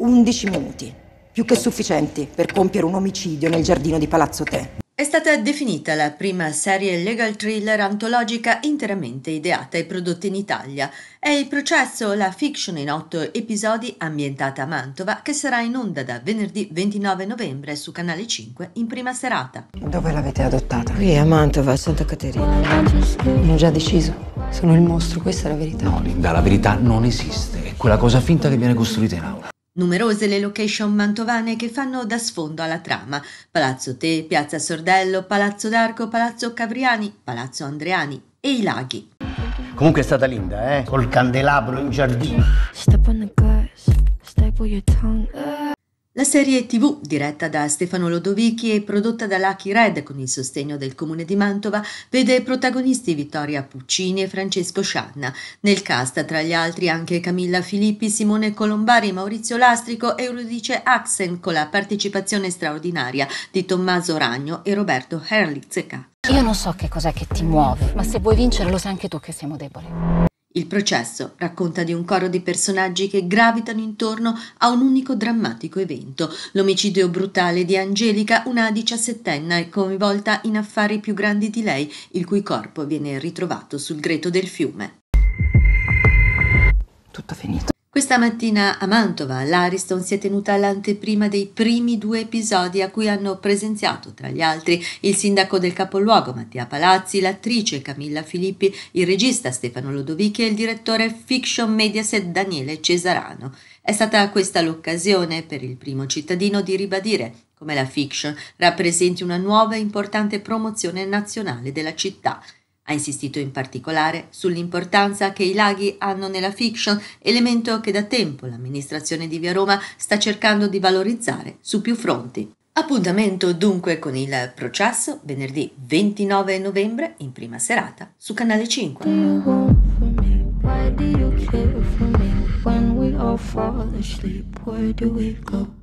11 minuti, più che sufficienti per compiere un omicidio nel giardino di Palazzo Te. È stata definita la prima serie legal thriller antologica interamente ideata e prodotta in Italia. È il processo, la fiction in otto episodi ambientata a Mantova, che sarà in onda da venerdì 29 novembre su Canale 5 in prima serata. Dove l'avete adottata? Qui a Mantova, a Santa Caterina. Hanno già deciso. Sono il mostro, questa è la verità. No, Linda, la verità non esiste. È quella cosa finta che viene costruita in aula. Numerose le location mantovane che fanno da sfondo alla trama. Palazzo Te, Piazza Sordello, Palazzo d'Arco, Palazzo Cavriani, Palazzo Andreani e i laghi. Comunque è stata linda, eh? Col candelabro in giardino. Step on the glass, staple your tongue. La serie TV, diretta da Stefano Lodovichi e prodotta da Lucky Red con il sostegno del comune di Mantova, vede protagonisti Vittoria Puccini e Francesco Scianna. Nel cast, tra gli altri, anche Camilla Filippi, Simone Colombari, Maurizio Lastrico e Eurydice Axen, con la partecipazione straordinaria di Tommaso Ragno e Roberto Herlitzeka. Io non so che cos'è che ti muove, ma se vuoi vincere lo sai anche tu che siamo deboli. Il processo racconta di un coro di personaggi che gravitano intorno a un unico drammatico evento, l'omicidio brutale di Angelica, una diciassettenna e coinvolta in affari più grandi di lei, il cui corpo viene ritrovato sul greto del fiume stamattina a Mantova l'Ariston si è tenuta l'anteprima dei primi due episodi a cui hanno presenziato, tra gli altri, il sindaco del capoluogo Mattia Palazzi, l'attrice Camilla Filippi, il regista Stefano Lodovichi e il direttore fiction Mediaset Daniele Cesarano. È stata questa l'occasione per il primo cittadino di ribadire come la fiction rappresenti una nuova e importante promozione nazionale della città – ha insistito in particolare sull'importanza che i laghi hanno nella fiction, elemento che da tempo l'amministrazione di Via Roma sta cercando di valorizzare su più fronti. Appuntamento dunque con il processo venerdì 29 novembre in prima serata su Canale 5.